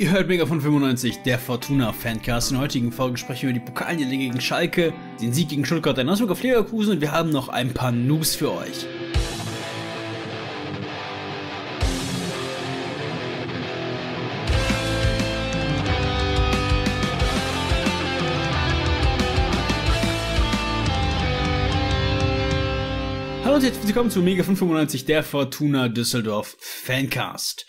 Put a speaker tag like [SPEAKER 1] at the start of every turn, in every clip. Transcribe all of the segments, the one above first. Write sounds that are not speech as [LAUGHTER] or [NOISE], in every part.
[SPEAKER 1] Ihr hört Mega von 95, der Fortuna Fancast. In der heutigen Folge sprechen wir über die Pokalniederlage gegen Schalke, den Sieg gegen Stuttgart, den Ausflug auf Leverkusen und wir haben noch ein paar News für euch. Hallo und herzlich willkommen zu Mega 95, der Fortuna Düsseldorf Fancast.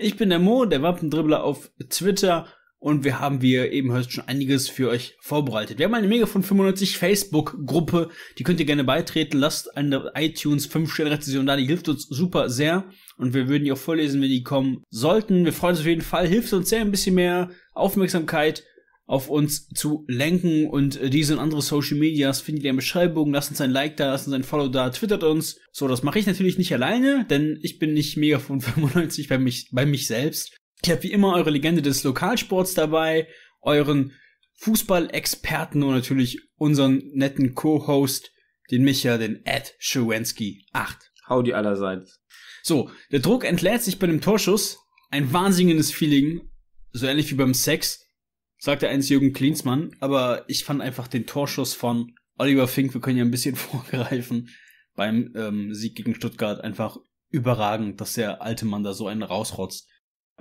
[SPEAKER 1] Ich bin der Mo, der Wappendribbler auf Twitter und wir haben, wie ihr eben hört, schon einiges für euch vorbereitet. Wir haben eine Megafon 95 Facebook-Gruppe, die könnt ihr gerne beitreten. Lasst eine iTunes 5-Sterne-Rezession da, die hilft uns super sehr und wir würden die auch vorlesen, wenn die kommen sollten. Wir freuen uns auf jeden Fall, hilft uns sehr ein bisschen mehr Aufmerksamkeit auf uns zu lenken. Und äh, diese und andere Social Medias findet ihr in der Beschreibung. Lasst uns ein Like da, lasst uns ein Follow da, twittert uns. So, das mache ich natürlich nicht alleine, denn ich bin nicht Megafon 95 [LAUGHS] bei mich, bei mich selbst. Ich habe wie immer eure Legende des Lokalsports dabei, euren Fußballexperten und natürlich unseren netten Co-Host, den Micha, den Ed Schewensky 8. Howdy allerseits. So, der Druck entlädt sich bei dem Torschuss. Ein wahnsinniges Feeling, so ähnlich wie beim Sex sagte eins Jürgen Klinsmann, aber ich fand einfach den Torschuss von Oliver Fink, wir können ja ein bisschen [LAUGHS] vorgreifen, beim ähm, Sieg gegen Stuttgart einfach überragend, dass der alte Mann da so einen rausrotzt.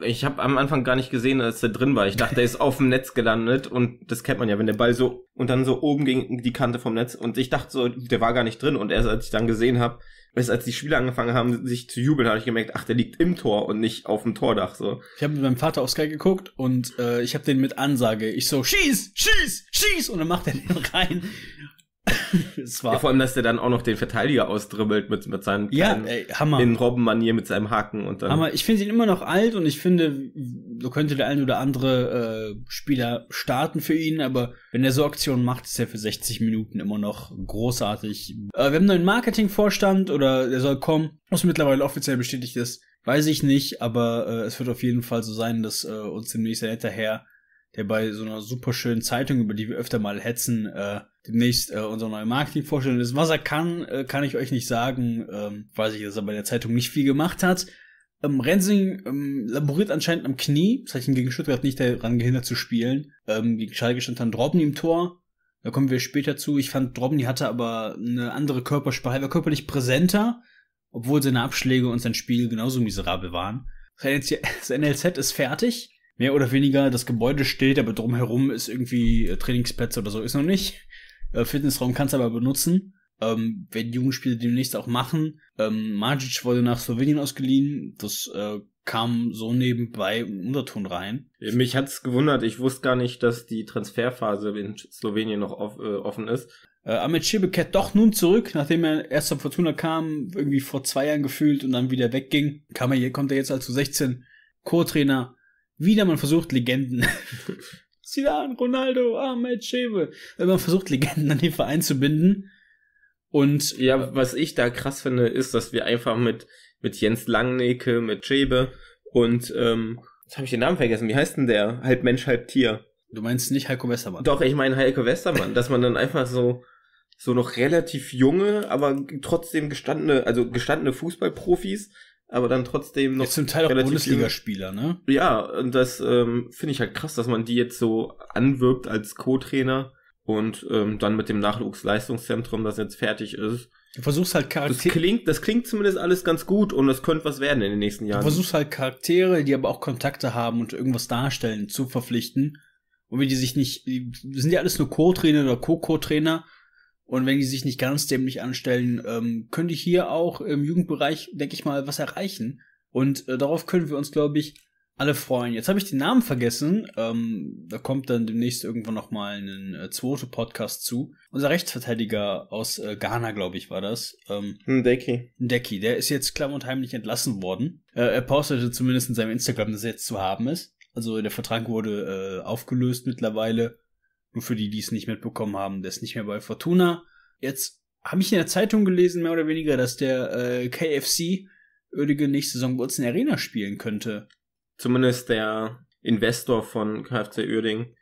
[SPEAKER 2] Ich habe am Anfang gar nicht gesehen, dass der drin war. Ich dachte, der ist auf dem Netz gelandet und das kennt man ja, wenn der Ball so und dann so oben gegen die Kante vom Netz und ich dachte so, der war gar nicht drin und erst als ich dann gesehen habe, erst als die Spieler angefangen haben, sich zu jubeln, habe ich gemerkt, ach, der liegt im Tor und nicht auf dem Tordach so. Ich habe mit meinem Vater auf Sky geguckt und äh, ich habe den mit Ansage, ich so
[SPEAKER 1] schieß, schieß, schieß und dann macht er den [LAUGHS] rein
[SPEAKER 2] [LAUGHS] es war ja, vor allem, dass der dann auch noch den Verteidiger ausdribbelt mit, mit seinem ja, ey, Hammer. in Robbenmanier mit seinem Haken und dann. Hammer,
[SPEAKER 1] ich finde ihn immer noch alt und ich finde, so könnte der ein oder andere äh, Spieler starten für ihn, aber wenn er so Aktionen macht, ist er für 60 Minuten immer noch großartig. Äh, wir haben einen neuen Marketingvorstand oder der soll kommen, was mittlerweile offiziell bestätigt ist, weiß ich nicht, aber äh, es wird auf jeden Fall so sein, dass äh, uns demnächst ein netter Herr, der bei so einer super schönen Zeitung, über die wir öfter mal hetzen, äh, demnächst äh, unsere neue vorstellen. Das, Was er kann, äh, kann ich euch nicht sagen. Ähm, weiß ich, dass er bei der Zeitung nicht viel gemacht hat. Ähm, Rensing ähm, laboriert anscheinend am Knie. Das hat ihn gegen Stuttgart nicht daran gehindert zu spielen. Ähm, gegen Schalke stand dann Drobny im Tor. Da kommen wir später zu. Ich fand, Drobny hatte aber eine andere Körpersprache. Er war körperlich präsenter, obwohl seine Abschläge und sein Spiel genauso miserabel waren. Das NLZ [LAUGHS] ist fertig. Mehr oder weniger, das Gebäude steht, aber drumherum ist irgendwie äh, Trainingsplätze oder so ist noch nicht. Äh, Fitnessraum kannst du aber benutzen. Ähm, werden Jugendspiele demnächst auch machen. Ähm, Magic wurde nach Slowenien ausgeliehen. Das äh, kam so nebenbei im Unterton rein.
[SPEAKER 2] Mich hat's gewundert. Ich wusste gar nicht, dass die Transferphase in Slowenien noch off äh, offen ist. Äh, Ahmed Schibe kehrt doch nun zurück, nachdem er erst zur Fortuna kam, irgendwie vor zwei
[SPEAKER 1] Jahren gefühlt und dann wieder wegging. Kam er hier, kommt er jetzt als halt 16 Co-Trainer. Wieder man versucht Legenden. [LAUGHS] Zidane, Ronaldo, Ahmed Schäbe. Wenn Man versucht, Legenden an den Verein zu binden.
[SPEAKER 2] Und ja, was ich da krass finde, ist, dass wir einfach mit, mit Jens Langneke, mit Schäbe und ähm, jetzt habe ich den Namen vergessen, wie heißt denn der? Halb Mensch, halb Tier. Du meinst nicht Heiko Westermann? Doch, ich meine Heiko Westermann, dass man dann einfach so so noch relativ junge, aber trotzdem gestandene, also gestandene Fußballprofis aber dann trotzdem noch. Jetzt zum Teil auch Bundesligaspieler, ne? Ja, und das ähm, finde ich halt krass, dass man die jetzt so anwirbt als Co-Trainer und ähm, dann mit dem Nachwuchsleistungszentrum, das jetzt fertig ist. Du versuchst halt Charaktere. Das klingt, das klingt zumindest alles ganz gut und es könnte was werden in den nächsten Jahren. Du versuchst halt Charaktere, die aber auch Kontakte haben und irgendwas
[SPEAKER 1] darstellen, zu verpflichten. Und wie die sich nicht, sind ja alles nur Co-Trainer oder Co-Co-Trainer und wenn die sich nicht ganz dämlich anstellen, ähm, könnte ich hier auch im Jugendbereich, denke ich mal, was erreichen. Und äh, darauf können wir uns, glaube ich, alle freuen. Jetzt habe ich den Namen vergessen. Ähm, da kommt dann demnächst irgendwann nochmal ein äh, zweiter Podcast zu. Unser Rechtsverteidiger aus äh, Ghana, glaube ich, war das. Ähm, Ndeki. Ndeki, der ist jetzt klamm und heimlich entlassen worden. Äh, er postete zumindest in seinem Instagram, dass er jetzt zu haben ist. Also der Vertrag wurde äh, aufgelöst mittlerweile. Und für die, die es nicht mitbekommen haben, der ist nicht mehr bei Fortuna. Jetzt habe ich in der Zeitung gelesen, mehr oder weniger, dass der äh, KFC Oerdingen nächste Saison bei uns in der Arena spielen könnte.
[SPEAKER 2] Zumindest der Investor von KFC Oerdingen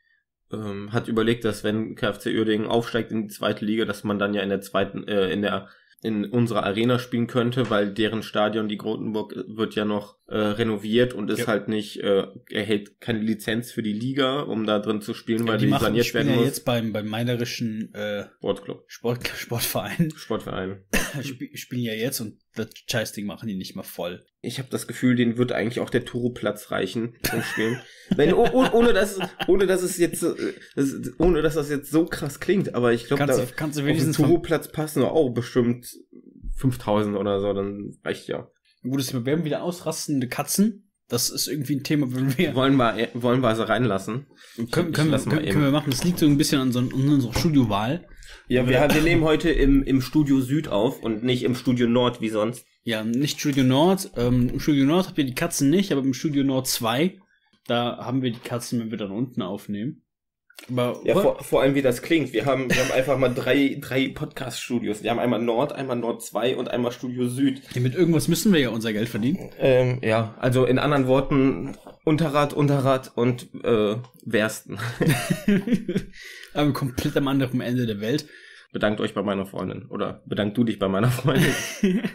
[SPEAKER 2] ähm, hat überlegt, dass wenn KFC Uerdingen aufsteigt in die zweite Liga, dass man dann ja in der zweiten, äh, in der in unserer Arena spielen könnte, weil deren Stadion, die Grotenburg, wird ja noch äh, renoviert und ist ja. halt nicht, äh, erhält keine Lizenz für die Liga, um da drin zu spielen, ja, weil die, die machen, saniert werden muss. Ja jetzt
[SPEAKER 1] beim, beim meinerischen äh, Sportclub. Sport, [LAUGHS] Sportverein. Sportverein. [LAUGHS] Sp spielen ja jetzt und das Scheißding
[SPEAKER 2] machen die nicht mal voll. Ich habe das Gefühl, denen wird eigentlich auch der Turo-Platz reichen zum Spielen. Wenn, oh, oh, ohne, dass, ohne dass es jetzt, ohne dass das jetzt so krass klingt, aber ich glaube, da du, kannst du wenigstens auf den Turoplatz passen auch oh, bestimmt 5000 oder so, dann reicht ja.
[SPEAKER 1] Gut, wir werden wieder ausrastende Katzen. Das ist irgendwie ein Thema, wenn wir.
[SPEAKER 2] Wollen wir, wollen wir also reinlassen? Können, können, wir, können wir machen. Das liegt so ein bisschen an, so, an unserer Studiowahl. Ja, wir, wir nehmen heute im, im Studio Süd auf und nicht im Studio Nord wie sonst. Ja,
[SPEAKER 1] nicht Studio Nord. Ähm, Im Studio Nord habt ihr die Katzen nicht, aber im Studio Nord 2, da haben wir die Katzen, wenn wir dann unten aufnehmen.
[SPEAKER 2] Aber, ja, vor, vor, allem wie das klingt. Wir haben, wir haben einfach mal drei, drei Podcast-Studios. Wir haben einmal Nord, einmal Nord 2 und einmal Studio Süd. Ja, mit irgendwas müssen wir ja unser Geld verdienen. Ähm, ja, also in anderen Worten, Unterrad, Unterrad und äh, Wersten. [LAUGHS] Aber komplett am anderen Ende der Welt. Bedankt euch bei meiner Freundin. Oder bedankt du dich bei meiner Freundin. [LAUGHS]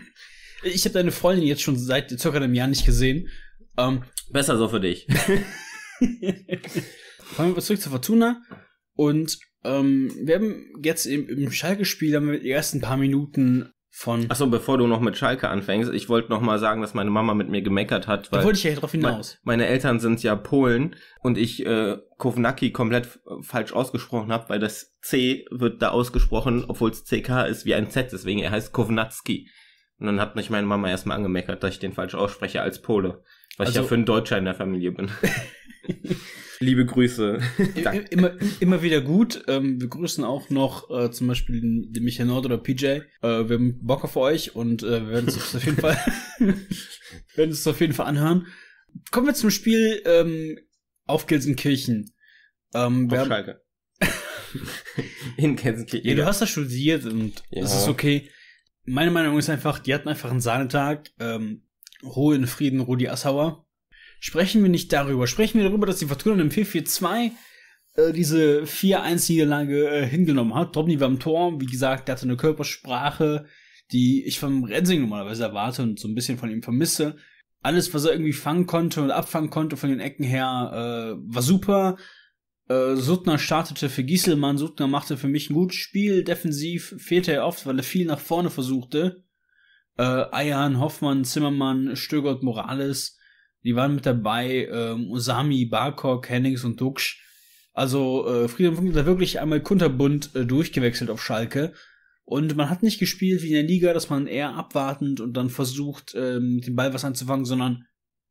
[SPEAKER 2] ich habe deine Freundin jetzt schon seit circa einem Jahr nicht gesehen. Ähm, Besser so für dich.
[SPEAKER 1] [LAUGHS] Kommen wir zurück zur Fortuna. Und ähm, wir haben jetzt im, im Schalke-Spiel die ersten paar Minuten
[SPEAKER 2] von. Achso, bevor du noch mit Schalke anfängst, ich wollte noch mal sagen, dass meine Mama mit mir gemeckert hat. Weil da wollte ich ja drauf hinaus. Mein, meine Eltern sind ja Polen und ich äh, Kownaki komplett falsch ausgesprochen habe, weil das C wird da ausgesprochen, obwohl es CK ist, wie ein Z, deswegen er heißt Kownatski. Und dann hat mich meine Mama erstmal angemeckert, dass ich den falsch ausspreche als Pole. Was also, ich ja also- für ein Deutscher in der Familie bin. [LAUGHS] Liebe Grüße. immer, immer wieder gut. Ähm, wir grüßen auch noch
[SPEAKER 1] äh, zum Beispiel den, den Michael Nord oder PJ. Äh, wir haben Bock auf euch und äh, wir werden es auf jeden Fall [LAUGHS] werden es auf jeden Fall anhören. Kommen wir zum Spiel ähm, auf Gelsenkirchen. Ähm, auf Schalke. [LAUGHS] in Gelsenkirchen. Ja, du hast das studiert und es ja. ist okay. Meine Meinung ist einfach, die hatten einfach einen Sahnetag. Ähm, Ruhe in Frieden, Rudi Assauer. Sprechen wir nicht darüber. Sprechen wir darüber, dass die Fortuna im 4-4-2 äh, diese 4-1-Niederlage äh, hingenommen hat. Drobny war am Tor, wie gesagt, der hatte eine Körpersprache, die ich vom Rensing normalerweise erwarte und so ein bisschen von ihm vermisse. Alles, was er irgendwie fangen konnte und abfangen konnte von den Ecken her, äh, war super. Äh, Suttner startete für Gieselmann, Suttner machte für mich ein gutes Spiel. Defensiv fehlte er oft, weil er viel nach vorne versuchte äh, Ayan, Hoffmann, Zimmermann, Stögert, Morales, die waren mit dabei, ähm, Usami, Barkok, Hennings und Duxch. Also äh, Friedhelm Funkel da wirklich einmal kunterbunt äh, durchgewechselt auf Schalke. Und man hat nicht gespielt wie in der Liga, dass man eher abwartend und dann versucht, ähm, mit dem Ball was anzufangen, sondern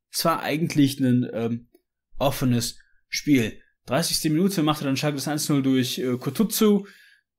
[SPEAKER 1] zwar eigentlich ein ähm, offenes Spiel. 30. Minute machte dann Schalke das 1-0 durch äh, Kotutsu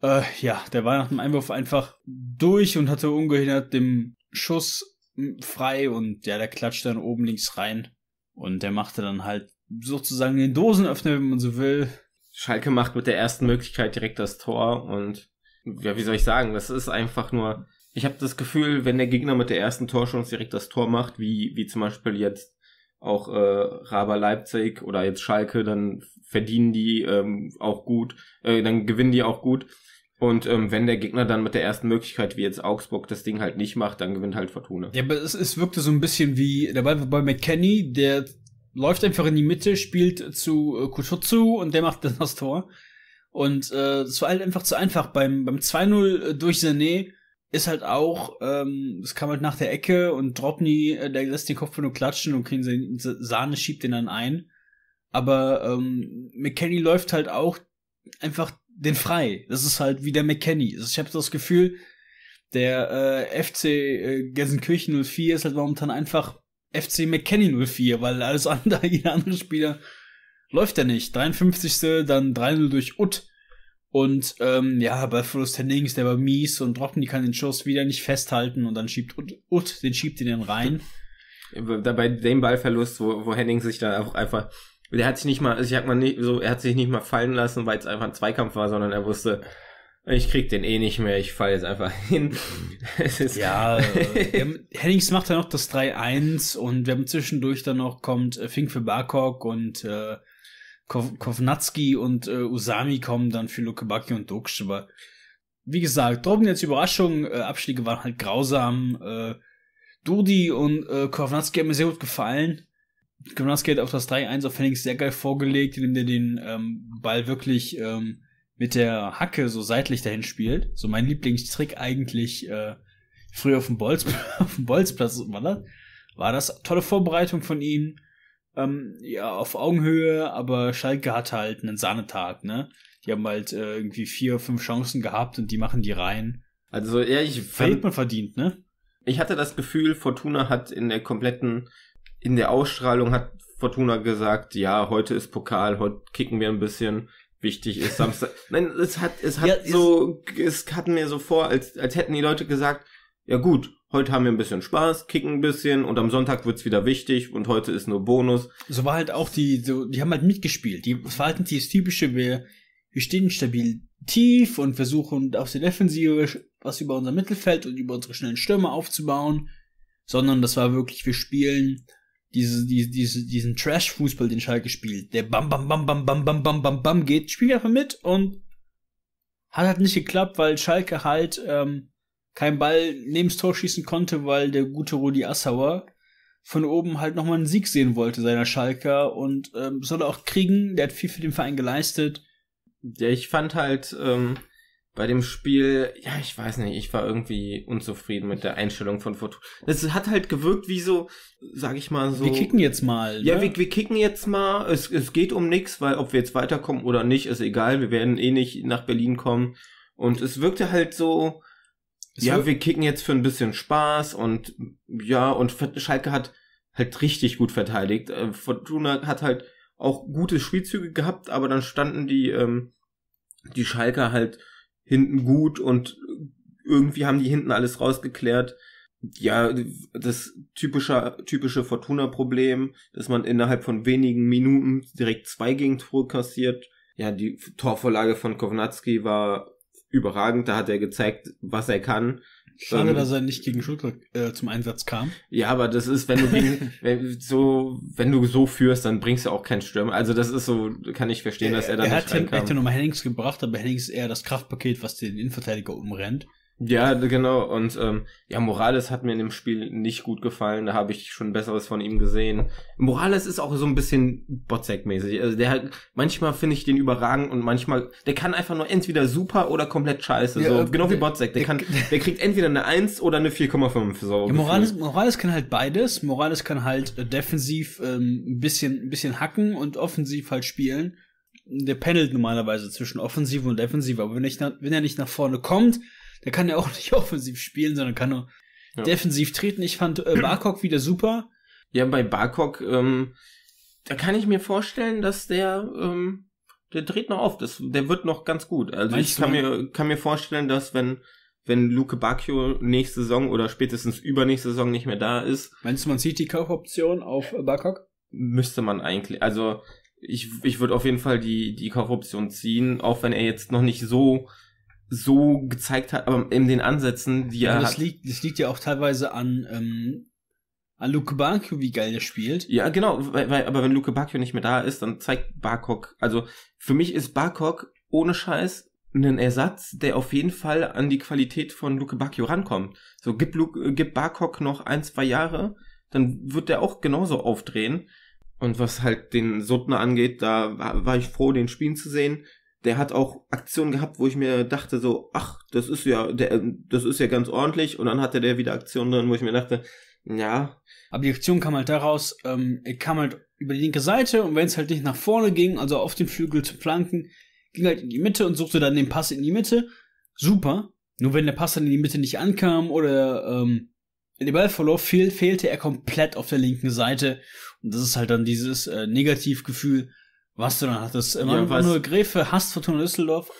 [SPEAKER 1] äh, ja, der war nach dem Einwurf einfach durch und hatte ungehindert dem Schuss frei und ja, der klatscht dann oben links rein und der machte dann halt sozusagen den Dosenöffner,
[SPEAKER 2] wenn man so will. Schalke macht mit der ersten Möglichkeit direkt das Tor und ja, wie soll ich sagen, das ist einfach nur, ich habe das Gefühl, wenn der Gegner mit der ersten Torchance direkt das Tor macht, wie, wie zum Beispiel jetzt auch äh, Raber Leipzig oder jetzt Schalke, dann verdienen die ähm, auch gut, äh, dann gewinnen die auch gut. Und ähm, wenn der Gegner dann mit der ersten Möglichkeit, wie jetzt Augsburg, das Ding halt nicht macht, dann gewinnt halt Fortuna. Ja, aber es,
[SPEAKER 1] es wirkte so ein bisschen wie, der Ball war bei McKenny, der läuft einfach in die Mitte, spielt zu äh, Kuschutsu und der macht dann das Tor. Und äh, es war halt einfach zu einfach. Beim, beim 2-0 äh, durch Sané ist halt auch, ähm, es kam halt nach der Ecke und Dropny, äh, der lässt den Kopf nur klatschen und King Sahne schiebt den dann ein. Aber ähm, McKenny läuft halt auch einfach den frei. Das ist halt wie der McKenny. Also ich habe das Gefühl, der äh, FC äh, Gelsenkirchen 04 ist halt momentan einfach FC McKenny 04, weil alles [LAUGHS] andere, jeder andere Spieler läuft ja nicht. 53. dann 3-0 durch Ut. Und ähm, ja, bei Verlust Tennings, der war mies und Brocken, die kann den Schuss wieder nicht festhalten und dann schiebt Ut, Ut den schiebt ihn
[SPEAKER 2] dann rein. Bei dem Ballverlust, wo, wo Henning sich dann auch einfach der hat sich nicht mal, ich sag mal nicht, so, er hat sich nicht mal fallen lassen, weil es einfach ein Zweikampf war, sondern er wusste, ich krieg den eh nicht mehr, ich falle jetzt einfach [LAUGHS] hin. es ist ja, äh, [LAUGHS] Hennings
[SPEAKER 1] macht dann noch das 3-1 und wir haben zwischendurch dann noch kommt äh, Fink für Barkok und äh, Kovnatski und äh, Usami kommen dann für Lukebaki und Doksch. Aber wie gesagt, droben jetzt Überraschung, äh, Abstiege waren halt grausam. Äh, Dudi und äh, Kovnatski haben mir sehr gut gefallen. Gronowski hat auf das 3-1 auf Hennings sehr geil vorgelegt, indem der den ähm, Ball wirklich ähm, mit der Hacke so seitlich dahin spielt. So mein Lieblingstrick eigentlich äh, früher auf dem, Bolz, [LAUGHS] auf dem Bolzplatz war das. War das tolle Vorbereitung von ihm. Ähm, ja, auf Augenhöhe, aber Schalke hatte halt einen Sahnetag, ne? Die haben halt äh, irgendwie vier, fünf Chancen gehabt
[SPEAKER 2] und die machen die rein. Also ja, ich fand, man verdient, ne? Ich hatte das Gefühl, Fortuna hat in der kompletten in der Ausstrahlung hat Fortuna gesagt, ja, heute ist Pokal, heute kicken wir ein bisschen. Wichtig ist Samstag. [LAUGHS] Nein, es hat, es hat ja, so, es hat mir so vor, als, als hätten die Leute gesagt, ja gut, heute haben wir ein bisschen Spaß, kicken ein bisschen und am Sonntag wird's wieder wichtig und heute ist nur Bonus. So war halt auch die, so, die haben halt mitgespielt. Die, es war halt dieses typische, wir, wir stehen stabil tief und versuchen
[SPEAKER 1] aus der Defensive was über unser Mittelfeld und über unsere schnellen Stürme aufzubauen, sondern das war wirklich, wir spielen diese, diese, diese, diesen Trash-Fußball, den Schalke spielt, der bam, bam, bam, bam, bam, bam, bam, bam, bam geht, spielt einfach mit und hat halt nicht geklappt, weil Schalke halt ähm, kein Ball neben's Tor schießen konnte, weil der gute Rudi Assauer von oben halt nochmal einen Sieg sehen wollte, seiner Schalker und ähm, soll er auch
[SPEAKER 2] kriegen, der hat viel für den Verein geleistet. Ja, ich fand halt, ähm, bei dem Spiel, ja, ich weiß nicht, ich war irgendwie unzufrieden mit der Einstellung von Fortuna. Es hat halt gewirkt wie so, sag ich mal so. Wir kicken jetzt mal. Ja, ne? wir, wir kicken jetzt mal. Es, es geht um nichts, weil ob wir jetzt weiterkommen oder nicht, ist egal. Wir werden eh nicht nach Berlin kommen. Und es wirkte halt so, es ja, wir kicken jetzt für ein bisschen Spaß und ja, und Schalke hat halt richtig gut verteidigt. Äh, Fortuna hat halt auch gute Spielzüge gehabt, aber dann standen die, ähm, die Schalke halt hinten gut und irgendwie haben die hinten alles rausgeklärt. Ja, das typische, typische Fortuna-Problem, dass man innerhalb von wenigen Minuten direkt zwei Gegentore kassiert. Ja, die Torvorlage von Kovnatski war überragend, da hat er gezeigt, was er kann. Schade, ähm, dass
[SPEAKER 1] er nicht gegen Stuttgart äh, zum Einsatz kam.
[SPEAKER 2] Ja, aber das ist, wenn du gegen, [LAUGHS] wenn, so, wenn du so führst, dann bringst du auch keinen Stürmer. Also das ist so, kann ich verstehen, dass er, er da er nicht hat reinkam. Er hätte
[SPEAKER 1] nochmal Hennings gebracht, aber Hennings ist eher das Kraftpaket, was den
[SPEAKER 2] Innenverteidiger umrennt. Ja, genau. Und ähm, ja, Morales hat mir in dem Spiel nicht gut gefallen. Da habe ich schon Besseres von ihm gesehen. Morales ist auch so ein bisschen Botzek-mäßig. Also der hat, manchmal finde ich den überragend und manchmal, der kann einfach nur entweder super oder komplett scheiße. Ja, so. Äh, genau wie Botzek. Der, der, kann, der kriegt entweder eine 1 oder eine 4,5. So ja, Morales,
[SPEAKER 1] Morales kann halt beides. Morales kann halt äh, defensiv ähm, ein bisschen, ein bisschen hacken und offensiv halt spielen. Der pendelt normalerweise zwischen Offensiv und Defensiv, aber wenn, ich wenn er nicht nach vorne kommt, der kann ja auch [LAUGHS] nicht offensiv spielen, sondern kann nur ja. defensiv treten. Ich fand äh,
[SPEAKER 2] Barkok wieder super. Ja, bei Barcock, ähm, da kann ich mir vorstellen, dass der, ähm, der dreht noch auf, das, der wird noch ganz gut. Also Meinst ich kann mir, kann mir vorstellen, dass wenn, wenn Luke Bacchio nächste Saison oder spätestens übernächste Saison nicht mehr da ist. Meinst du, man sieht die Kaufoption auf äh, Barcock? Müsste man eigentlich, also ich, ich würde auf jeden Fall die, die Kaufoption ziehen, auch wenn er jetzt noch nicht so so gezeigt hat, aber in den Ansätzen, die ja, er das hat.
[SPEAKER 1] Liegt, das liegt ja auch teilweise an, ähm,
[SPEAKER 2] an Luke Bakio, wie geil er spielt. Ja, genau, weil, weil, aber wenn Luke Bakio nicht mehr da ist, dann zeigt Barkok, also für mich ist Barkok ohne Scheiß einen Ersatz, der auf jeden Fall an die Qualität von Luke Bakio rankommt. So, gib, Luke, äh, gib Barkok noch ein, zwei Jahre, dann wird der auch genauso aufdrehen. Und was halt den Suttner angeht, da war, war ich froh, den spielen zu sehen der hat auch Aktionen gehabt, wo ich mir dachte so, ach, das ist ja, der, äh, das ist ja ganz ordentlich. Und dann hatte der wieder Aktionen drin, wo ich mir dachte, ja. Aber die Aktion kam halt daraus, ähm, er kam halt über die linke Seite und wenn es halt nicht nach vorne
[SPEAKER 1] ging, also auf den Flügel zu flanken, ging halt in die Mitte und suchte dann den Pass in die Mitte. Super. Nur wenn der Pass dann in die Mitte nicht ankam oder ähm, den Ball verlor, fehl, fehlte er komplett auf der linken Seite. Und das ist halt dann dieses äh, Negativgefühl,
[SPEAKER 2] was du dann hattest, immer ja, nur
[SPEAKER 1] Gräfe, Hass Fortuna Düsseldorf.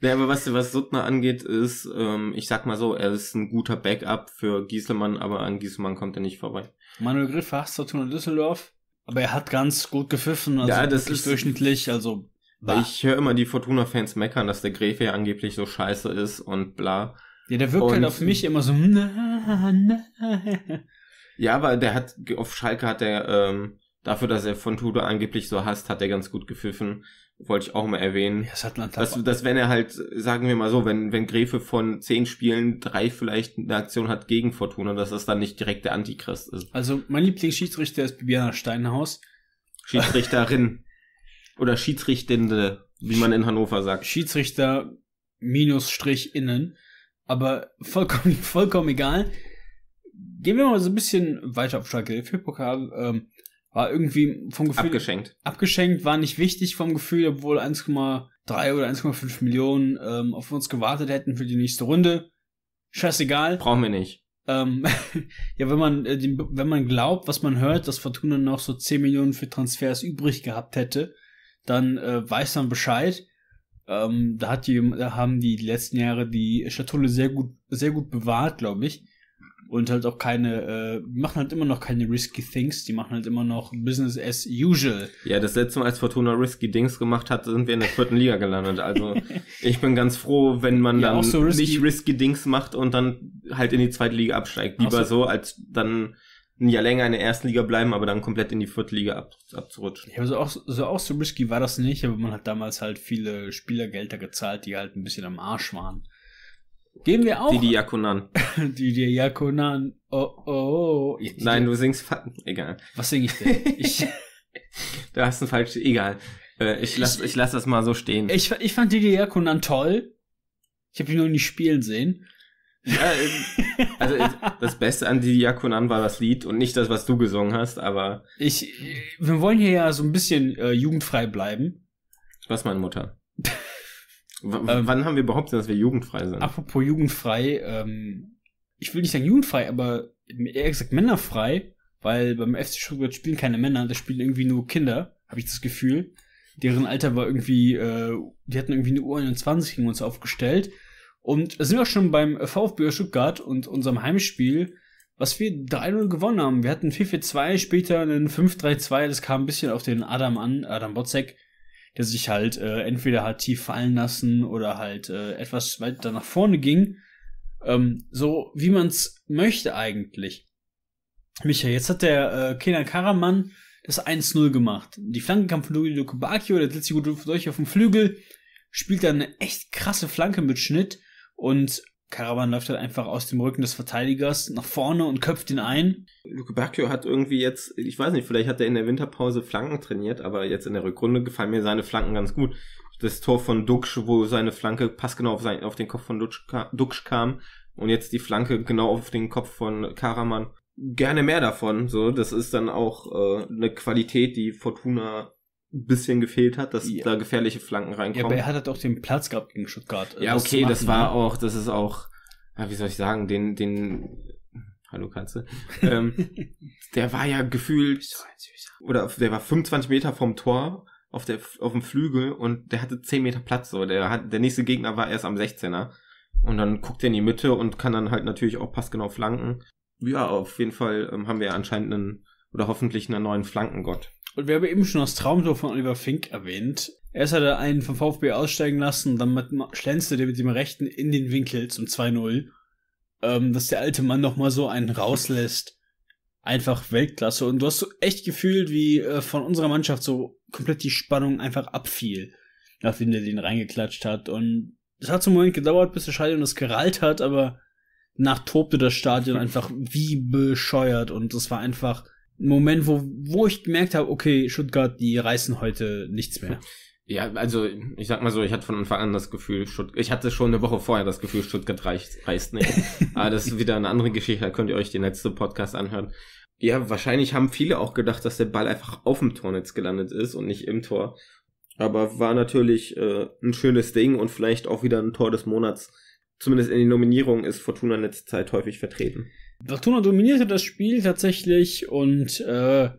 [SPEAKER 2] ja, [LAUGHS] aber was, was Suttner angeht, ist, ähm, ich sag mal so, er ist ein guter Backup für Gieselmann, aber an Gieselmann kommt er nicht vorbei.
[SPEAKER 1] Manuel Gräfe, Hass Fortuna Düsseldorf, aber er hat ganz gut gepfiffen, also ja, das ist durchschnittlich,
[SPEAKER 2] also. Bah. Ich höre immer die Fortuna-Fans meckern, dass der Gräfe ja angeblich so scheiße ist und bla. Ja, der wirkt halt und, halt auf mich immer so,
[SPEAKER 1] na, [LAUGHS] na.
[SPEAKER 2] Ja, aber der hat, auf Schalke hat der, ähm, dafür, dass er von Tudor angeblich so hasst, hat er ganz gut gepfiffen. Wollte ich auch mal erwähnen. Ja, das hat man dass, dass wenn er halt, sagen wir mal so, wenn, wenn Gräfe von zehn Spielen drei vielleicht eine Aktion hat gegen Fortuna, dass das dann nicht direkt der Antichrist ist.
[SPEAKER 1] Also mein Lieblingsschiedsrichter ist Bibiana Steinhaus. Schiedsrichterin. [LAUGHS] oder Schiedsrichtende, wie man in Hannover sagt. Schiedsrichter minus Strich innen. Aber vollkommen, [LAUGHS] vollkommen egal. Gehen wir mal so ein bisschen weiter auf Schalke. DFB-Pokal. Ähm, war irgendwie vom Gefühl. Abgeschenkt. Abgeschenkt, war nicht wichtig vom Gefühl, obwohl 1,3 oder 1,5 Millionen ähm, auf uns gewartet hätten für die nächste Runde. Scheißegal. Brauchen wir nicht. Ähm, [LAUGHS] ja, wenn man, äh, den, wenn man glaubt, was man hört, dass Fortuna noch so 10 Millionen für Transfers übrig gehabt hätte, dann äh, weiß man Bescheid. Ähm, da, hat die, da haben die letzten Jahre die Schatulle sehr gut, sehr gut bewahrt, glaube ich und halt auch keine, äh, machen halt immer noch keine risky things, die machen halt immer noch Business as usual.
[SPEAKER 2] Ja, das letzte Mal, als Fortuna risky Dings gemacht hat, sind wir in der vierten Liga gelandet. Also [LAUGHS] ich bin ganz froh, wenn man ja, dann so risky. nicht risky Dings macht und dann halt in die zweite Liga absteigt. Lieber so. so, als dann ein Jahr länger in der ersten Liga bleiben, aber dann komplett in die vierte Liga ab, abzurutschen.
[SPEAKER 1] Ja, also auch, so auch so risky war das nicht, aber man hat damals halt viele Spielergelder gezahlt, die halt ein bisschen am Arsch waren.
[SPEAKER 2] Gehen wir auch. Die Diakon an. [LAUGHS] DJ Yakonan. Oh, oh. Ich, Nein, du singst. Egal. Was sing ich denn? Ich, [LAUGHS] [LAUGHS] du hast ein falsches. Egal. Äh, ich lasse ich, ich lass das mal so stehen. Ich, ich fand DJ Yakonan toll. Ich
[SPEAKER 1] habe ihn noch nie spielen sehen. Ja, äh,
[SPEAKER 2] also äh, das Beste an Didi Yakunan war das Lied und nicht das, was du gesungen hast, aber. Ich, wir wollen hier ja so ein bisschen äh, jugendfrei bleiben. Was meine Mutter? W ähm, wann haben wir behauptet, dass wir jugendfrei sind? Apropos jugendfrei, ähm, ich will nicht sagen jugendfrei, aber eher gesagt
[SPEAKER 1] männerfrei, weil beim FC Stuttgart spielen keine Männer, da spielen irgendwie nur Kinder, habe ich das Gefühl. Deren Alter war irgendwie, äh, die hatten irgendwie eine Uhr 21 gegen uns aufgestellt. Und da sind wir auch schon beim VfB Stuttgart und unserem Heimspiel, was wir 3-0 gewonnen haben. Wir hatten 4-4-2, später einen 5-3-2, das kam ein bisschen auf den Adam an, Adam Botzek, der sich halt äh, entweder hat tief fallen lassen oder halt äh, etwas weiter nach vorne ging. Ähm, so wie man es möchte eigentlich. Michael, jetzt hat der äh, Kenan Karaman das 1-0 gemacht. Die Flanke kam von Ludo Kubakio, der letzte gute durch auf dem Flügel, spielt dann eine echt krasse Flanke mit Schnitt und Karaman läuft halt einfach aus dem Rücken des Verteidigers nach vorne und köpft ihn ein.
[SPEAKER 2] Luke Bacchio hat irgendwie jetzt, ich weiß nicht, vielleicht hat er in der Winterpause Flanken trainiert, aber jetzt in der Rückrunde gefallen mir seine Flanken ganz gut das Tor von Duxch, wo seine Flanke passgenau auf, sein, auf den Kopf von Duxch, kam und jetzt die Flanke genau auf den Kopf von Karaman. Gerne mehr davon. So, das ist dann auch äh, eine Qualität, die Fortuna ein bisschen gefehlt hat, dass ja. da gefährliche Flanken reinkommen. Ja, aber er hat
[SPEAKER 1] halt auch den Platz gehabt gegen Stuttgart. Äh, ja, das okay, das war ne?
[SPEAKER 2] auch, das ist auch, ja, wie soll ich sagen, den, den, hallo Katze, ähm, [LAUGHS] der war ja gefühlt, oder der war 25 Meter vom Tor auf, der, auf dem Flügel und der hatte 10 Meter Platz. So. Der, hat, der nächste Gegner war erst am 16er. Und dann guckt er in die Mitte und kann dann halt natürlich auch passgenau flanken. Ja, auf jeden Fall ähm, haben wir anscheinend einen oder hoffentlich einen neuen Flankengott.
[SPEAKER 1] Und wir haben eben schon das Traumtor von Oliver Fink erwähnt. Erst hat er einen vom VfB aussteigen lassen, dann schlänzte der mit dem rechten in den Winkel zum 2-0. Ähm, dass der alte Mann nochmal so einen rauslässt einfach Weltklasse. Und du hast so echt gefühlt, wie äh, von unserer Mannschaft so komplett die Spannung einfach abfiel, nachdem der den reingeklatscht hat. Und es hat so einen Moment gedauert, bis der Stadion das gerallt hat, aber nach tobte das Stadion [LAUGHS] einfach wie bescheuert. Und es war einfach ein Moment, wo, wo ich gemerkt habe, okay, Stuttgart, die reißen heute
[SPEAKER 2] nichts mehr. [LAUGHS] Ja, also ich sag mal so, ich hatte von Anfang an das Gefühl, Stutt ich hatte schon eine Woche vorher das Gefühl, Stuttgart reicht, reißt nicht. [LAUGHS] Aber das ist wieder eine andere Geschichte, da könnt ihr euch den letzten Podcast anhören. Ja, wahrscheinlich haben viele auch gedacht, dass der Ball einfach auf dem Tornetz gelandet ist und nicht im Tor. Aber war natürlich äh, ein schönes Ding und vielleicht auch wieder ein Tor des Monats. Zumindest in den Nominierungen ist Fortuna in letzter Zeit häufig vertreten.
[SPEAKER 1] Fortuna dominierte das Spiel tatsächlich und äh,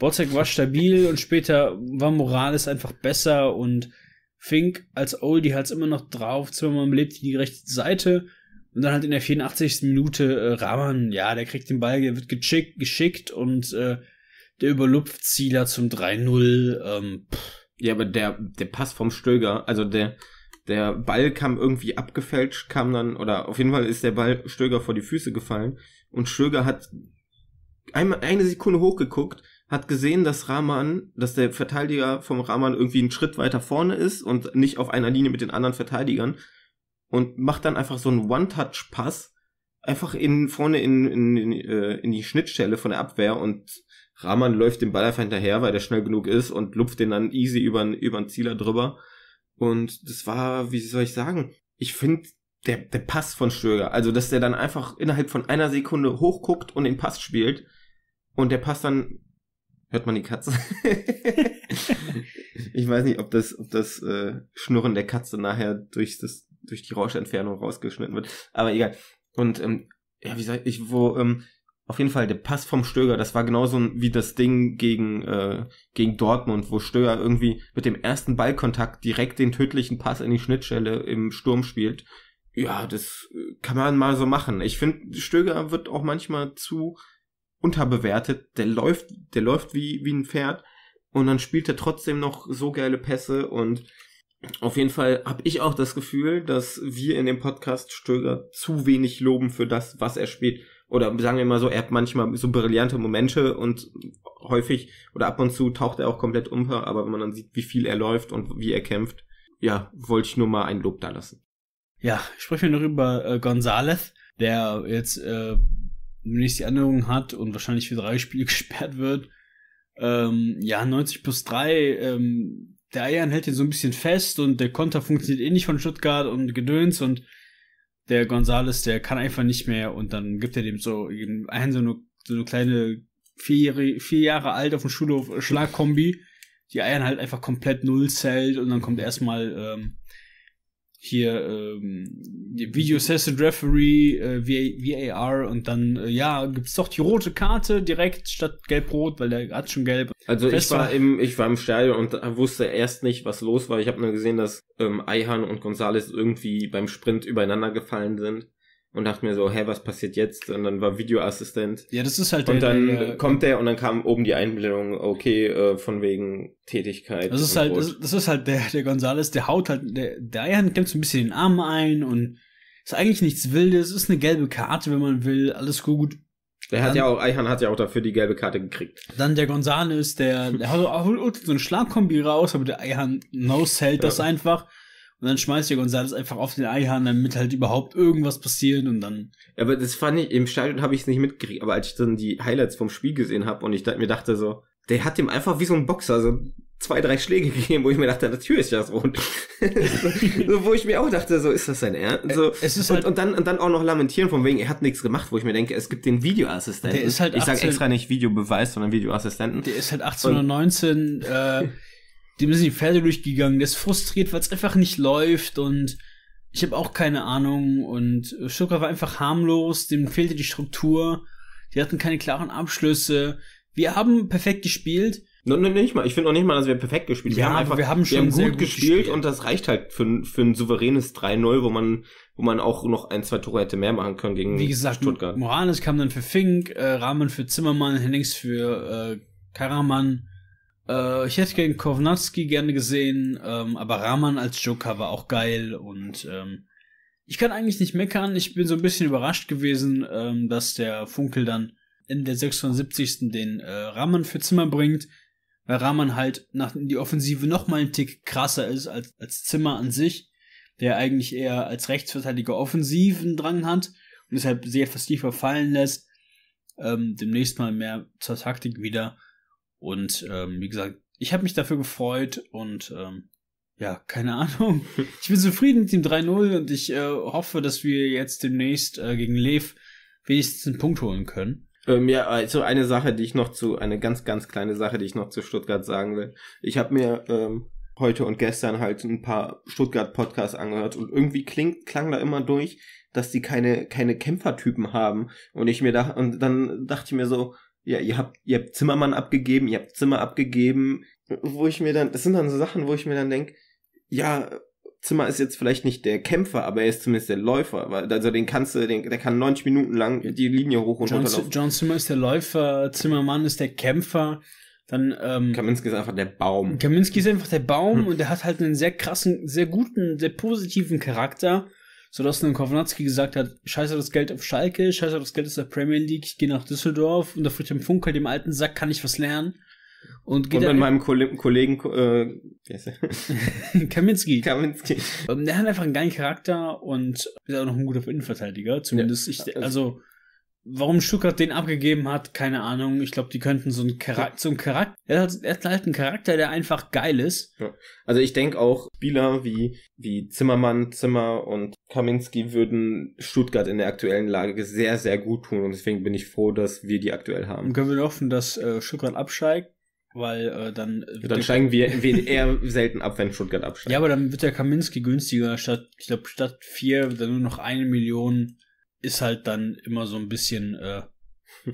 [SPEAKER 1] Botek war stabil und später war Morales einfach besser und Fink als Oldie hat es immer noch drauf. Zimmermann belebt die rechte Seite und dann halt in der 84. Minute äh, Rahman, ja, der kriegt den Ball, der wird
[SPEAKER 2] geschickt, geschickt und äh, der überlupft Zieler zum 3-0. Ähm, ja, aber der, der Pass vom Stöger, also der, der Ball kam irgendwie abgefälscht, kam dann, oder auf jeden Fall ist der Ball Stöger vor die Füße gefallen und Stöger hat einmal eine Sekunde hochgeguckt hat gesehen, dass Rahman, dass der Verteidiger vom Rahman irgendwie einen Schritt weiter vorne ist und nicht auf einer Linie mit den anderen Verteidigern und macht dann einfach so einen One-Touch-Pass einfach in vorne in, in, in, äh, in die Schnittstelle von der Abwehr und Rahman läuft dem Ball einfach hinterher, weil der schnell genug ist und lupft den dann easy über, über den Zieler drüber. Und das war, wie soll ich sagen, ich finde der, der Pass von Stöger, also dass der dann einfach innerhalb von einer Sekunde hochguckt und den Pass spielt und der Pass dann Hört man die Katze? [LAUGHS] ich weiß nicht, ob das, ob das äh, Schnurren der Katze nachher durch, das, durch die Rauschentfernung rausgeschnitten wird. Aber egal. Und ähm, ja, wie sag ich, wo ähm, auf jeden Fall der Pass vom Stöger, das war genauso wie das Ding gegen, äh, gegen Dortmund, wo Stöger irgendwie mit dem ersten Ballkontakt direkt den tödlichen Pass in die Schnittstelle im Sturm spielt. Ja, das äh, kann man mal so machen. Ich finde, Stöger wird auch manchmal zu unterbewertet. Der läuft, der läuft wie, wie ein Pferd und dann spielt er trotzdem noch so geile Pässe und auf jeden Fall habe ich auch das Gefühl, dass wir in dem Podcast Stöger zu wenig loben für das, was er spielt. Oder sagen wir mal so, er hat manchmal so brillante Momente und häufig oder ab und zu taucht er auch komplett um, aber wenn man dann sieht, wie viel er läuft und wie er kämpft, ja, wollte ich nur mal ein Lob da lassen.
[SPEAKER 1] Ja, sprechen wir noch über äh, Gonzales, der jetzt äh, nächste Änderungen hat und wahrscheinlich für drei [LAUGHS] Spiele gesperrt wird. Ähm, ja, 90 plus 3, ähm, der Eiern hält ihn so ein bisschen fest und der Konter funktioniert eh nicht von Stuttgart und Gedöns und der Gonzales, der kann einfach nicht mehr und dann gibt er dem so einen, so eine, so eine kleine vier, vier Jahre alt auf dem Schulhof Schlagkombi, die Eiern halt einfach komplett null zählt und dann kommt erstmal ähm, hier ähm, Video Assistant Referee, äh, VAR und dann, äh, ja, gibt's doch die rote Karte direkt statt gelb-rot, weil der hat schon gelb. Also ich war,
[SPEAKER 2] im, ich war im Stadion und wusste erst nicht, was los war. Ich habe nur gesehen, dass ähm, Eihan und Gonzales irgendwie beim Sprint übereinander gefallen sind und dachte mir so, hä, was passiert jetzt? Und dann war Videoassistent. Ja, das ist halt der, Und dann der, äh, kommt der und dann kam oben die Einblendung, okay, äh, von wegen Tätigkeit. Das ist halt, das,
[SPEAKER 1] das, ist halt der, der Gonzales, der haut halt, der, der Eierhand klemmt so ein bisschen den Arm ein und ist eigentlich nichts Wildes, ist eine gelbe Karte, wenn man will, alles gut. Der dann, hat ja auch,
[SPEAKER 2] Eihan hat ja auch dafür die gelbe Karte gekriegt.
[SPEAKER 1] Dann der Gonzales, der, der holt so eine Schlagkombi raus, aber der Eihan no-sellt ja. das einfach und dann schmeißt ihr Gonzales einfach auf den Eihahn, damit
[SPEAKER 2] halt überhaupt irgendwas passiert und dann. Ja, aber das fand ich, im Stadion habe ich es nicht mitgekriegt, aber als ich dann die Highlights vom Spiel gesehen habe und ich mir dachte so, der hat ihm einfach wie so ein Boxer so zwei, drei Schläge [LAUGHS] gegeben, wo ich mir dachte, Tür ist das rot. [LAUGHS] so, wo ich mir auch dachte, so ist das sein Ernst? So, es ist halt und, und, dann, und dann auch noch lamentieren von wegen, er hat nichts gemacht, wo ich mir denke, es gibt den Videoassistenten. Der ist halt 18, ich sage extra nicht Videobeweis, sondern Videoassistenten. Der ist halt 18 oder
[SPEAKER 1] 19, äh, dem sind die Pferde durchgegangen, der ist frustriert, weil es einfach nicht läuft und ich habe auch keine Ahnung und Stuttgart war einfach harmlos, dem fehlte die Struktur, die hatten keine
[SPEAKER 2] klaren Abschlüsse. Wir haben perfekt gespielt. Nein, nein, nicht mal. Ich finde auch nicht mal, dass wir perfekt gespielt ja, haben. Einfach, wir haben, schon wir haben gut, gut gespielt, gespielt, und das reicht halt für, für ein souveränes 3-0, wo man, wo man auch noch ein, zwei Tore hätte mehr machen können gegen Wie gesagt, Stuttgart.
[SPEAKER 1] Morales kam dann für Fink, äh, Rahman für Zimmermann, Hennings für äh, Karaman. Äh, ich hätte gegen Kovnatski gerne gesehen, ähm, aber Rahman als Joker war auch geil und ähm, ich kann eigentlich nicht meckern. Ich bin so ein bisschen überrascht gewesen, ähm, dass der Funkel dann in der 76. den äh, Rahman für Zimmer bringt, weil Rahman halt nach die Offensive nochmal mal einen Tick krasser ist als, als Zimmer an sich, der eigentlich eher als Rechtsverteidiger offensiven Drang hat und deshalb sehr etwas tiefer fallen lässt. Ähm, demnächst mal mehr zur Taktik wieder. Und ähm, wie gesagt, ich habe mich dafür gefreut und ähm, ja, keine Ahnung. [LAUGHS] Ich bin zufrieden mit dem 3-0 und ich äh,
[SPEAKER 2] hoffe, dass wir jetzt demnächst äh, gegen Lev wenigstens einen Punkt holen können. Ähm, ja, also eine Sache, die ich noch zu, eine ganz, ganz kleine Sache, die ich noch zu Stuttgart sagen will. Ich habe mir ähm, heute und gestern halt ein paar Stuttgart-Podcasts angehört und irgendwie klingt, klang da immer durch, dass die keine, keine Kämpfertypen haben. Und ich mir da, und dann dachte ich mir so, ja, ihr habt, ihr habt Zimmermann abgegeben, ihr habt Zimmer abgegeben, wo ich mir dann, das sind dann so Sachen, wo ich mir dann denke, ja, Zimmer ist jetzt vielleicht nicht der Kämpfer, aber er ist zumindest der Läufer, weil, also den kannst du, den, der kann 90 Minuten lang die Linie hoch und John, runter laufen. John Zimmer ist der
[SPEAKER 1] Läufer, Zimmermann ist der Kämpfer, dann, ähm, Kaminski ist einfach der Baum. Kaminski ist einfach der Baum hm. und der hat halt einen sehr krassen, sehr guten, sehr positiven Charakter sodass dann Kovnatski gesagt hat, scheiße das Geld auf Schalke, scheiße das Geld ist der Premier League, ich gehe nach Düsseldorf und der Friedhelm Funkel, halt dem alten Sack, kann ich was lernen. Und, geht und mit meinem
[SPEAKER 2] Kollegen, Kollegen äh,
[SPEAKER 1] [LAUGHS] Kaminski. Kaminski. Ähm, der hat einfach einen geilen Charakter und ist auch noch ein guter Innenverteidiger. Zumindest ja, ich, also, also Warum Stuttgart den abgegeben hat,
[SPEAKER 2] keine Ahnung. Ich glaube, die könnten so einen Charakter, so einen Charakter, er hat, er hat halt einen Charakter, der einfach geil ist. Ja. Also ich denke auch, Spieler wie, wie Zimmermann, Zimmer und Kaminski würden Stuttgart in der aktuellen Lage sehr, sehr gut tun. Und deswegen bin ich froh, dass wir die aktuell haben.
[SPEAKER 1] Und können wir hoffen, dass äh, Stuttgart absteigt? Weil äh, dann. Äh, ja, dann steigen wir,
[SPEAKER 2] wir eher selten ab, wenn Stuttgart absteigt.
[SPEAKER 1] Ja, aber dann wird der Kaminski günstiger, statt, ich glaube, statt vier, dann nur noch eine Million ist halt dann immer so ein bisschen äh,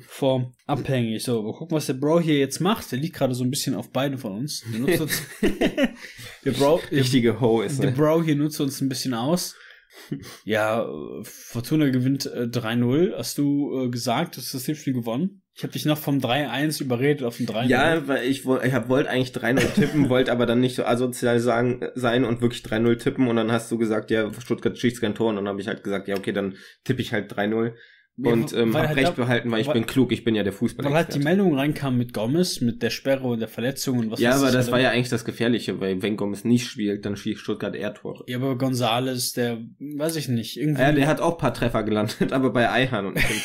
[SPEAKER 1] formabhängig. So, wir gucken, was der Bro hier jetzt macht. Der liegt gerade so ein bisschen auf beiden von uns. Der nutzt uns [LAUGHS] der Bro, Richtige Ho ist Der ne? Bro hier nutzt uns ein bisschen aus. Ja, äh, Fortuna gewinnt äh, 3-0. Hast du äh, gesagt, dass das Hinspiel gewonnen? Ich habe dich noch vom 3-1 überredet auf den 3-0. Ja,
[SPEAKER 2] weil ich, ich wollte eigentlich 3-0 tippen, [LAUGHS] wollte aber dann nicht so asozial sagen, sein und wirklich 3-0 tippen und dann hast du gesagt, ja, Stuttgart schießt kein Tor und dann habe ich halt gesagt, ja, okay, dann tippe ich halt 3-0. Ja, und ähm, hab halt recht behalten, weil ich weil, bin klug, ich bin ja der Fußballer. Weil halt die
[SPEAKER 1] Meldung reinkam mit Gomez, mit der Sperre und der Verletzung und was Ja, aber das, das war ja
[SPEAKER 2] eigentlich das Gefährliche, weil wenn Gomez nicht spielt, dann schießt Stuttgart eher Tore.
[SPEAKER 1] Ja, aber Gonzales, der, weiß ich nicht,
[SPEAKER 2] irgendwie. Ja, der hat auch paar Treffer gelandet, [LAUGHS] aber bei Eihan und nicht im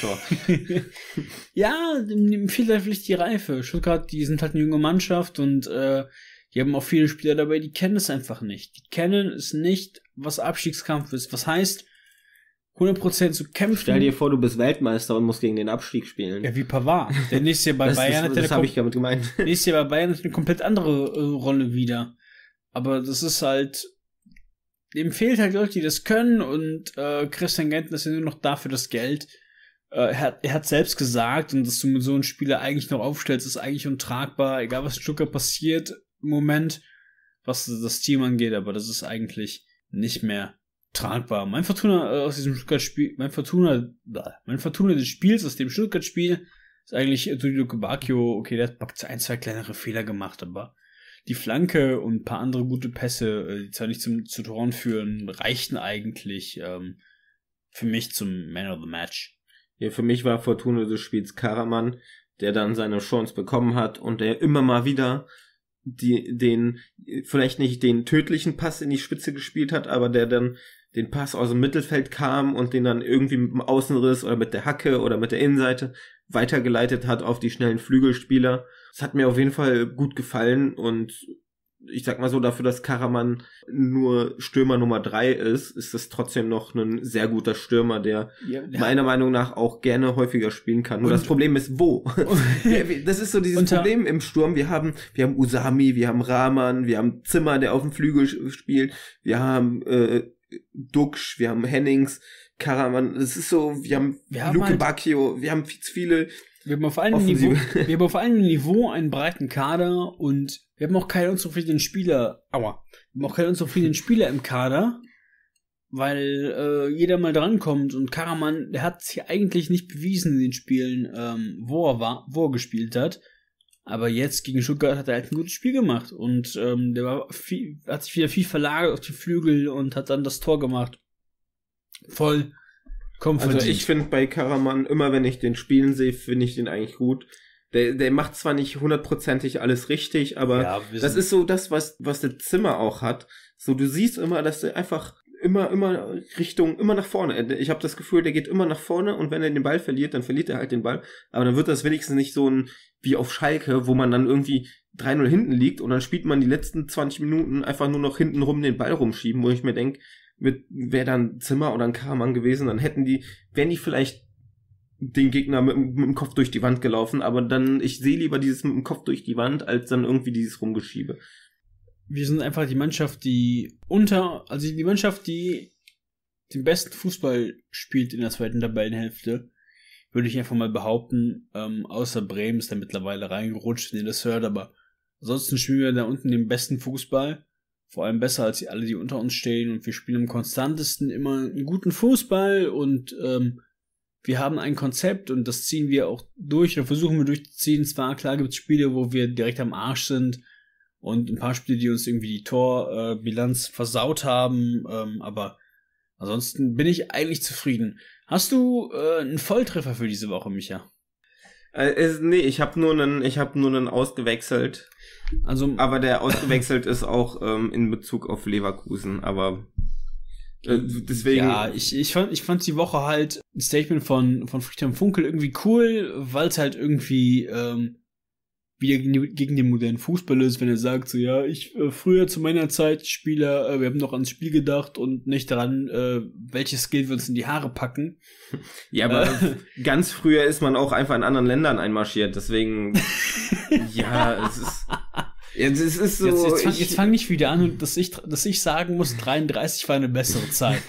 [SPEAKER 2] Tor.
[SPEAKER 1] [LAUGHS] ja, vielleicht die Reife. Stuttgart, die sind halt eine junge Mannschaft und äh, die haben auch viele Spieler dabei, die kennen es einfach nicht. Die kennen es nicht, was Abstiegskampf ist. Was heißt,
[SPEAKER 2] 100% zu kämpfen. Stell dir vor, du bist Weltmeister und musst gegen den Abstieg spielen. Ja, wie Pavard. Der [LAUGHS] nächste Jahr bei das, Bayern das, hat das, das ich damit gemeint. [LAUGHS] Nächstes Jahr bei Bayern hat eine komplett andere äh, Rolle wieder.
[SPEAKER 1] Aber das ist halt, dem fehlt halt Leute, die das können und äh, Christian Gentner ist ja nur noch da für das Geld. Äh, er, hat, er hat selbst gesagt, und dass du mit so einem Spieler eigentlich noch aufstellst, ist eigentlich untragbar, egal was Stucker passiert im Moment, was das Team angeht, aber das ist eigentlich nicht mehr tragbar. Mein Fortuna äh, aus diesem Stuttgart-Spiel, mein Fortuna, mein Fortuna des Spiels aus dem Stuttgart-Spiel ist eigentlich Duduke Kubakio, okay, der hat ein, zwei kleinere Fehler gemacht, aber die Flanke und ein paar andere gute Pässe, äh, die zwar nicht zum, zu Toren führen, reichten eigentlich ähm,
[SPEAKER 2] für mich zum Man of the Match. Ja, für mich war Fortuna des Spiels Karaman, der dann seine Chance bekommen hat und der immer mal wieder die, den, vielleicht nicht den tödlichen Pass in die Spitze gespielt hat, aber der dann den Pass aus dem Mittelfeld kam und den dann irgendwie mit dem Außenriss oder mit der Hacke oder mit der Innenseite weitergeleitet hat auf die schnellen Flügelspieler. Es hat mir auf jeden Fall gut gefallen und ich sag mal so, dafür, dass Karaman nur Stürmer Nummer drei ist, ist das trotzdem noch ein sehr guter Stürmer, der ja. meiner Meinung nach auch gerne häufiger spielen kann. Nur und das Problem ist, wo? [LAUGHS] das ist so dieses Problem im Sturm. Wir haben, wir haben Usami, wir haben Rahman, wir haben Zimmer, der auf dem Flügel spielt, wir haben äh, Duxch, wir haben Hennings, Karaman, es ist so, wir haben, wir haben Luke halt, Bacchio, wir haben viele. Wir haben, auf
[SPEAKER 1] allen Niveau, wir haben auf allen Niveau einen breiten Kader und wir haben auch keine unzufriedenen Spieler, aua, wir haben auch keine unzufriedenen Spieler im Kader, weil äh, jeder mal drankommt und Karaman, der hat es hier eigentlich nicht bewiesen in den Spielen, ähm, wo er war, wo er gespielt hat. Aber jetzt gegen Stuttgart hat er halt ein gutes Spiel gemacht und ähm, der
[SPEAKER 2] war viel, hat sich wieder viel verlagert auf die Flügel und hat dann das Tor gemacht. Voll. komfortabel. also ich finde bei Karaman, immer wenn ich den spielen sehe, finde ich den eigentlich gut. Der, der macht zwar nicht hundertprozentig alles richtig, aber ja, das ist so das, was, was der Zimmer auch hat. So, du siehst immer, dass er einfach immer, immer Richtung, immer nach vorne. Äh, ich habe das Gefühl, der geht immer nach vorne und wenn er den Ball verliert, dann verliert er halt den Ball. Aber dann wird das wenigstens nicht so ein wie auf Schalke, wo man dann irgendwie 3-0 hinten liegt und dann spielt man die letzten 20 Minuten einfach nur noch hinten rum den Ball rumschieben, wo ich mir denk, mit wäre dann Zimmer oder ein Karmann gewesen, dann hätten die, wären die vielleicht den Gegner mit, mit, dem Kopf durch die Wand gelaufen, aber dann, ich sehe lieber dieses mit dem Kopf durch die Wand, als dann irgendwie dieses Rumgeschiebe wir sind einfach die Mannschaft, die unter, also die Mannschaft, die den besten
[SPEAKER 1] Fußball spielt in der zweiten Tabellenhälfte, würde ich einfach mal behaupten. Ähm, außer Bremen ist da mittlerweile reingerutscht in das Hört, aber ansonsten spielen wir da unten den besten Fußball. Vor allem besser als die, alle, die unter uns stehen. Und wir spielen am konstantesten immer einen guten Fußball und ähm, wir haben ein Konzept und das ziehen wir auch durch oder versuchen wir durchzuziehen. Zwar klar gibt es Spiele, wo wir direkt am Arsch sind, und ein paar Spiele, die uns irgendwie die Torbilanz versaut haben. Ähm, aber ansonsten bin ich
[SPEAKER 2] eigentlich zufrieden. Hast du äh, einen Volltreffer für diese Woche, Micha? Äh, ist, nee, ich habe nur einen, ich habe nur einen ausgewechselt. Also, aber der ausgewechselt ist auch ähm, in Bezug auf Leverkusen. Aber äh, Deswegen. Ja, ich, ich,
[SPEAKER 1] fand, ich fand die Woche halt ein Statement von, von Friedhelm Funkel irgendwie cool, weil es halt irgendwie ähm, wie er gegen den modernen Fußball ist, wenn er sagt, so ja, ich äh, früher zu meiner Zeit Spieler, äh, wir haben noch ans Spiel gedacht und nicht daran, äh, welches Skill wir uns in die Haare packen. [LAUGHS] Ja, aber
[SPEAKER 2] [LAUGHS] ganz früher ist man auch einfach in anderen Ländern einmarschiert, deswegen [LAUGHS] ja, es ist Jetzt, es ist so, jetzt, jetzt, fang, ich, jetzt fang
[SPEAKER 1] nicht wieder an, dass ich, dass ich sagen muss, 33 war eine bessere Zeit.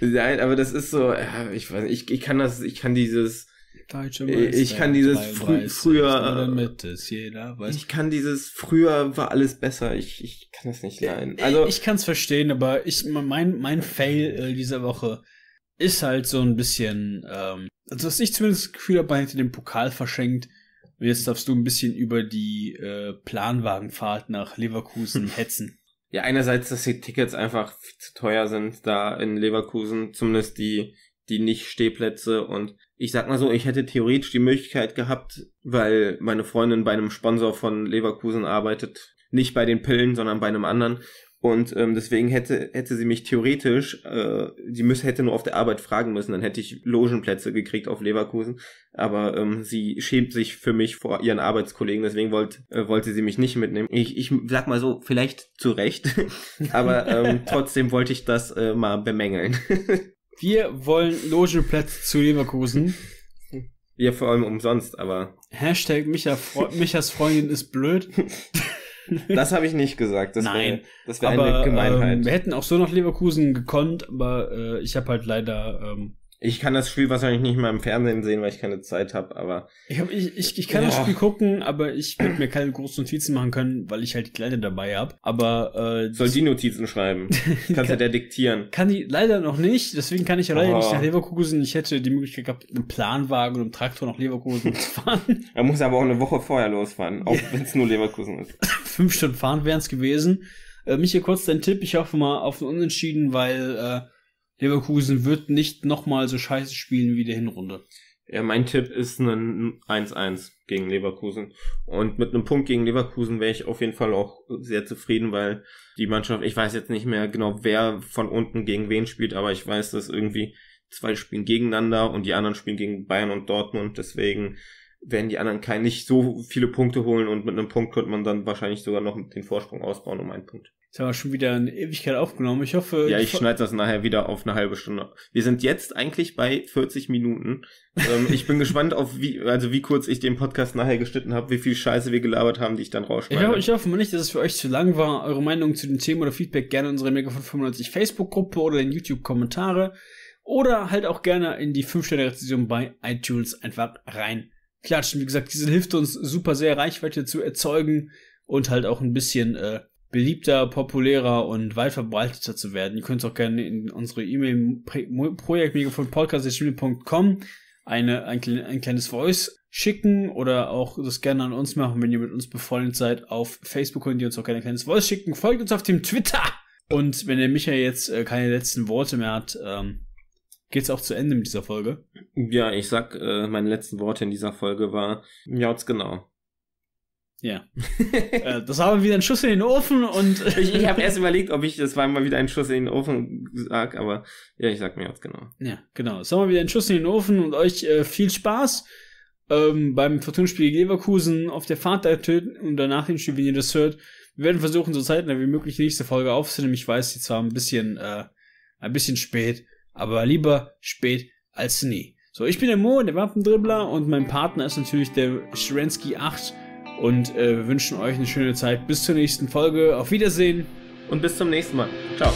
[SPEAKER 2] Nein, aber das ist so, ich weiß nicht, ich, ich kann das, ich kann dieses, Deutsche Meister, ich kann dieses frü früher. Jeder, ich kann dieses früher war alles besser. Ich, ich kann das nicht leiden. Also
[SPEAKER 1] ich, ich kann es verstehen, aber ich mein mein Fail äh, dieser Woche ist halt so ein bisschen, ähm, also was ich zumindest das Gefühl habe, hätte den Pokal verschenkt. Und jetzt darfst du ein bisschen über die äh, Planwagenfahrt
[SPEAKER 2] nach Leverkusen [LAUGHS] hetzen. Ja, einerseits, dass die Tickets einfach zu teuer sind da in Leverkusen, zumindest die die nicht Stehplätze und ich sag mal so, ich hätte theoretisch die Möglichkeit gehabt, weil meine Freundin bei einem Sponsor von Leverkusen arbeitet, nicht bei den Pillen, sondern bei einem anderen. Und ähm, deswegen hätte, hätte sie mich theoretisch, äh, sie müß, hätte nur auf der Arbeit fragen müssen, dann hätte ich Logenplätze gekriegt auf Leverkusen. Aber ähm, sie schämt sich für mich vor ihren Arbeitskollegen, deswegen wollte äh, wollte sie mich nicht mitnehmen. Ich, ich sag mal so, vielleicht zu Recht, [LAUGHS] aber ähm, [LAUGHS] trotzdem wollte ich das äh, mal bemängeln. [LAUGHS]
[SPEAKER 1] Wir wollen Logenplätze zu Leverkusen.
[SPEAKER 2] Wir vor allem umsonst, aber.
[SPEAKER 1] Hashtag Micha, Michas Freundin ist blöd.
[SPEAKER 2] [LAUGHS] das habe ich nicht gesagt. Das Nein, wär, das wäre eine Gemeinheit. Ähm, wir
[SPEAKER 1] hätten auch so noch Leverkusen gekonnt, aber äh, ich habe halt leider ähm,
[SPEAKER 2] ich kann das Spiel wahrscheinlich nicht mal im Fernsehen sehen, weil ich keine Zeit habe, aber.
[SPEAKER 1] Ich, hab, ich, ich, ich kann ja. das Spiel gucken, aber ich würde mir keine großen Notizen machen können, weil ich halt die Kleine dabei habe.
[SPEAKER 2] Aber äh, Soll die Notizen schreiben? [LAUGHS] Kannst ja der diktieren. Kann die
[SPEAKER 1] leider noch nicht, deswegen kann ich ja leider oh. nicht nach Leverkusen. Ich hätte die Möglichkeit gehabt, einen Planwagen oder einen Traktor nach Leverkusen zu [LAUGHS]
[SPEAKER 2] fahren. Er muss aber auch eine Woche vorher losfahren, auch wenn es nur Leverkusen ist. [LAUGHS]
[SPEAKER 1] Fünf Stunden fahren wären es gewesen. Äh, Michael, kurz dein Tipp. Ich hoffe mal auf den Unentschieden, weil äh,
[SPEAKER 2] Leverkusen wird nicht nochmal so scheiße spielen wie der Hinrunde. Ja, mein Tipp ist ein 1-1 gegen Leverkusen. Und mit einem Punkt gegen Leverkusen wäre ich auf jeden Fall auch sehr zufrieden, weil die Mannschaft, ich weiß jetzt nicht mehr genau, wer von unten gegen wen spielt, aber ich weiß, dass irgendwie zwei spielen gegeneinander und die anderen spielen gegen Bayern und Dortmund. Deswegen werden die anderen kein nicht so viele Punkte holen und mit einem Punkt könnte man dann wahrscheinlich sogar noch den Vorsprung ausbauen um einen Punkt.
[SPEAKER 1] Jetzt haben wir schon wieder eine Ewigkeit aufgenommen. Ich hoffe. Ja, ich schneide
[SPEAKER 2] das nachher wieder auf eine halbe Stunde. Wir sind jetzt eigentlich bei 40 Minuten. Ähm, ich bin [LAUGHS] gespannt auf wie, also wie kurz ich den Podcast nachher geschnitten habe, wie viel Scheiße wir gelabert haben, die ich dann rausschneide. Ich, hoffe,
[SPEAKER 1] ich hoffe mal nicht, dass es für euch zu lang war. Eure Meinung zu den Themen oder Feedback gerne in unsere Megafon 95 Facebook-Gruppe oder in YouTube-Kommentare. Oder halt auch gerne in die 5-Sterne-Rezension bei iTunes einfach rein klatschen. Wie gesagt, diese hilft uns super sehr, Reichweite zu erzeugen und halt auch ein bisschen, äh, beliebter, populärer und weit verbreiteter zu werden. Ihr könnt auch gerne in unsere E-Mail projektmega von podcast.com eine, ein, ein kleines Voice schicken oder auch das gerne an uns machen, wenn ihr mit uns befreundet seid. Auf Facebook könnt ihr uns auch gerne ein kleines Voice schicken. Folgt uns auf dem Twitter! Und wenn der Michael jetzt äh, keine letzten Worte
[SPEAKER 2] mehr hat, ähm, geht's auch zu Ende mit dieser Folge. Ja, ich sag, äh, meine letzten Worte in dieser Folge war, miaut's genau. Ja. [LAUGHS] äh, das war mal wieder ein Schuss in den Ofen und. [LAUGHS] ich ich habe erst [LAUGHS] überlegt, ob ich das war mal wieder ein Schuss in den Ofen sag, aber ja, ich sag mir jetzt genau. Ja, genau. Das war mal wieder ein Schuss in den Ofen und euch äh, viel Spaß
[SPEAKER 1] ähm, beim Fortunspiel Leverkusen auf der Fahrt der Töten und danach den Spiel, wenn ihr das hört. Wir werden versuchen, so zeitnah wie möglich die nächste Folge aufzunehmen. Ich weiß, die zwar ein bisschen, äh, ein bisschen spät, aber lieber spät als nie. So, ich bin der Mo, der Wappendribbler und mein Partner ist natürlich der Schrensky 8 und äh, wünschen euch eine schöne Zeit. Bis zur nächsten Folge. Auf Wiedersehen. Und bis zum nächsten Mal. Ciao.